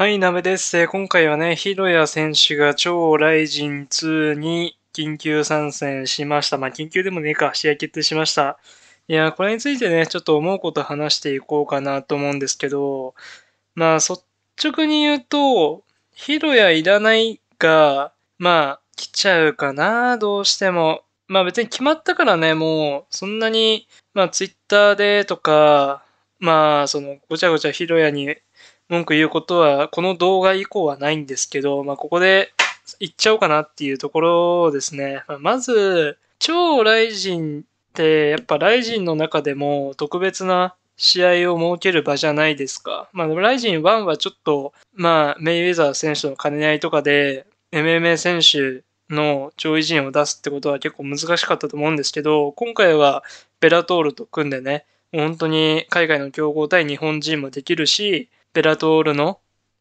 はい、ナメです。今回はね、ヒロヤ選手が超ライジン2に緊急参戦しました。まあ、緊急でもねえか、試合決定しました。いや、これについてね、ちょっと思うこと話していこうかなと思うんですけど、まあ、率直に言うと、ヒロヤいらないが、まあ、来ちゃうかな、どうしても。まあ別に決まったからね、もう、そんなに、まあ twitter でとか、まあ、その、ごちゃごちゃヒロヤに文句言うことは、この動画以降はないんですけど、まあ、ここで言っちゃおうかなっていうところですね。まあ、まず、超ライジンって、やっぱライジンの中でも特別な試合を設ける場じゃないですか。まあ、ライジン1はちょっと、まあ、メイウェザー選手との兼ね合いとかで、MMA 選手の上位陣を出すってことは結構難しかったと思うんですけど、今回はベラトールと組んでね、本当に海外の強豪対日本人もできるし、ベラトールの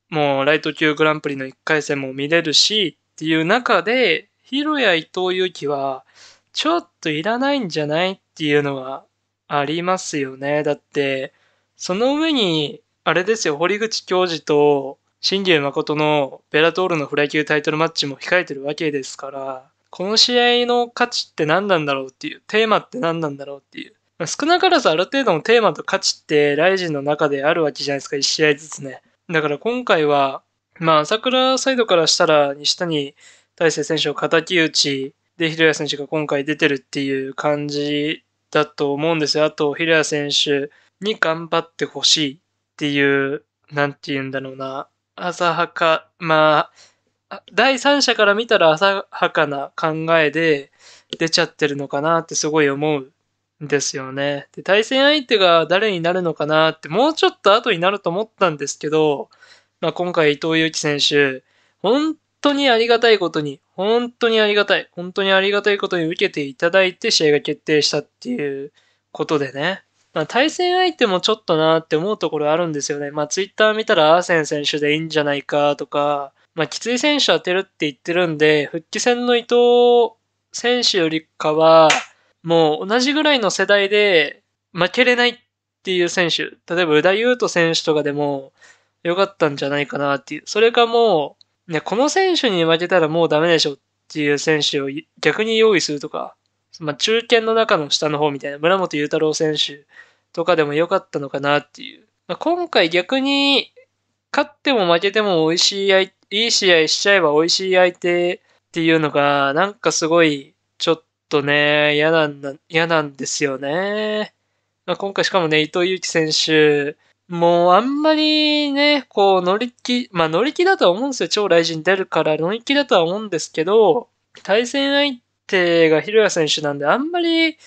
もうライト級グランプリの1回戦も見れるしっていう中で、ヒロや伊藤祐希はちょっといらないんじゃないっていうのはありますよね。だって、その上に、あれですよ、堀口教授と新竜誠のベラトールのフライ級タイトルマッチも控えてるわけですから、この試合の価値って何なんだろうっていう、テーマって何なんだろうっていう。少なからずある程度のテーマと価値ってライジンの中であるわけじゃないですか、一試合ずつね。だから今回は、まあ、朝倉サイドからしたら西谷大成選手を敵打ちで、広谷選手が今回出てるっていう感じだと思うんですよ。あと、広谷選手に頑張ってほしいっていう、なんて言うんだろうな、浅はか、まあ、第三者から見たら浅はかな考えで出ちゃってるのかなってすごい思うですよね。で、対戦相手が誰になるのかなって、もうちょっと後になると思ったんですけど、まあ、今回伊藤祐樹選手、本当にありがたいことに、本当にありがたい、本当にありがたいことに受けていただいて試合が決定したっていうことでね。まあ、対戦相手もちょっとなって思うところあるんですよね。まあ、ツイッター見たらアーセン選手でいいんじゃないかとか、まあ、きつい選手当てるって言ってるんで、復帰戦の伊藤選手よりかは、もう同じぐらいの世代で負けれないっていう選手、例えば宇田優斗選手とかでも良かったんじゃないかなっていう。それかもう、ね、この選手に負けたらもうダメでしょっていう選手を逆に用意するとか、まあ、中堅の中の下の方みたいな村本裕太郎選手とかでも良かったのかなっていう。まあ、今回逆に勝っても負けても美味しい、いい試合しちゃえば美味しい相手っていうのが、なんかすごいちょっととね、嫌なんだ、嫌なんですよね。まあ、今回しかもね、伊藤祐樹選手、もうあんまりね、こう乗り気、まあ乗り気だとは思うんですよ。超雷神出るから乗り気だとは思うんですけど、対戦相手がヒ谷選手なんであんまり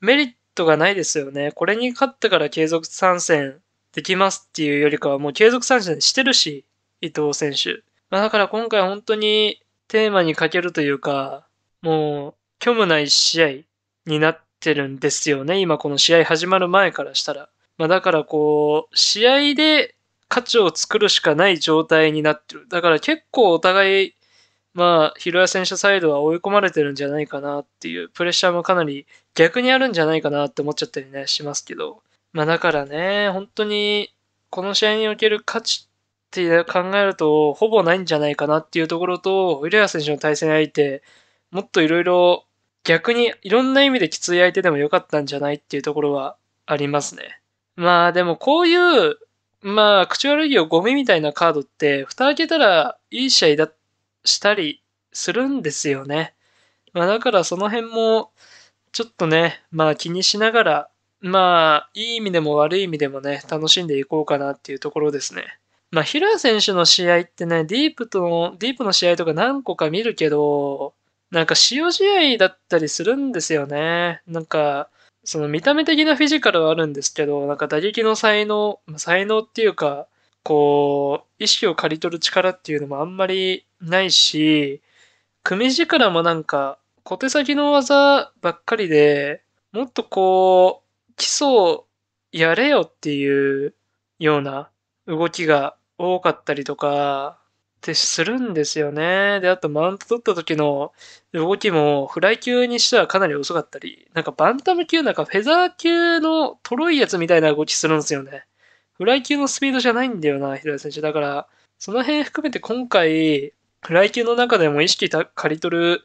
メリットがないですよね。これに勝ったから継続参戦できますっていうよりかはもう継続参戦してるし、伊藤選手。まあだから今回本当にテーマにかけるというか、もう虚無ない試合になってるんですよね。今この試合始まる前からしたら。まあ、だからこう、試合で価値を作るしかない状態になってる。だから結構お互い、まあ、ロヤ選手サイドは追い込まれてるんじゃないかなっていう、プレッシャーもかなり逆にあるんじゃないかなって思っちゃったりね、しますけど。まあだからね、本当に、この試合における価値って考えると、ほぼないんじゃないかなっていうところと、ウィヤア選手の対戦相手、もっといろいろ逆にいろんな意味できつい相手でも良かったんじゃないっていうところはありますね。まあでもこういう、まあ口悪いよゴミみたいなカードって蓋開けたらいい試合だしたりするんですよね。まあだからその辺もちょっとね、まあ気にしながら、まあいい意味でも悪い意味でもね、楽しんでいこうかなっていうところですね。まあ、ヒラ選手の試合ってね、ディープと、ディープの試合とか何個か見るけど、なんか使用試合だったりするんですよね。なんか、その見た目的なフィジカルはあるんですけど、なんか打撃の才能、才能っていうか、こう、意識を刈り取る力っていうのもあんまりないし、組み力もなんか、小手先の技ばっかりで、もっとこう、基礎をやれよっていうような動きが多かったりとか、ってするんですよね。で、あとマウント取った時の動きもフライ級にしてはかなり遅かったり、なんかバンタム級なんかフェザー級のとろいやつみたいな動きするんですよね。フライ級のスピードじゃないんだよな、平田選手。だから、その辺含めて今回、フライ級の中でも意識た刈り取る、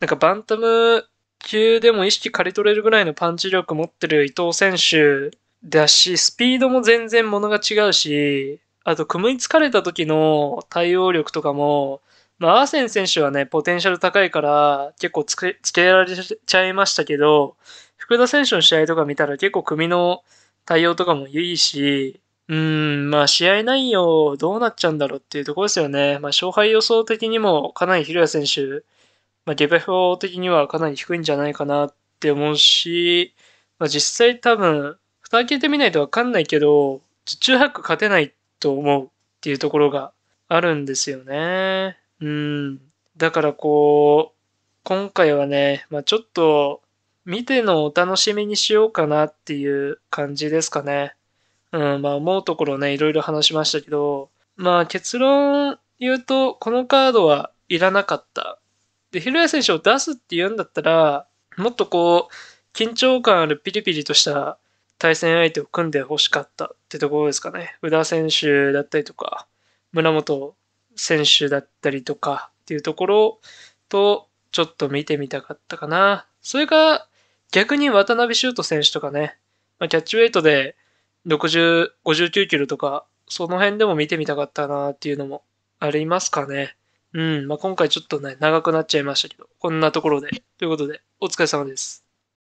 なんかバンタム級でも意識刈り取れるぐらいのパンチ力持ってる伊藤選手だし、スピードも全然物が違うし、あと、組み疲れた時の対応力とかも、まあ、アーセン選手はね、ポテンシャル高いから、結構つけ、つけられちゃいましたけど、福田選手の試合とか見たら結構組の対応とかもいいし、うん、まあ試合内容どうなっちゃうんだろうっていうところですよね。まあ勝敗予想的にもかなり広谷選手、まあ下馬評的にはかなり低いんじゃないかなって思うし、まあ実際多分、蓋開けてみないとわかんないけど、中白勝てないっと思うっていうところがあるんですよね。うん。だからこう、今回はね、まあ、ちょっと見てのお楽しみにしようかなっていう感じですかね。うん、まあ思うところね、いろいろ話しましたけど、まあ結論言うと、このカードはいらなかった。で、ヒルヤ選手を出すって言うんだったら、もっとこう、緊張感あるピリピリとした対戦相手を組んでほしかったってところですかね。宇田選手だったりとか、村本選手だったりとかっていうところと、ちょっと見てみたかったかな。それが、逆に渡辺修斗選手とかね、まあ、キャッチウェイトで60、59キロとか、その辺でも見てみたかったなっていうのもありますかね。うん、まあ、今回ちょっとね、長くなっちゃいましたけど、こんなところで。ということで、お疲れ様です。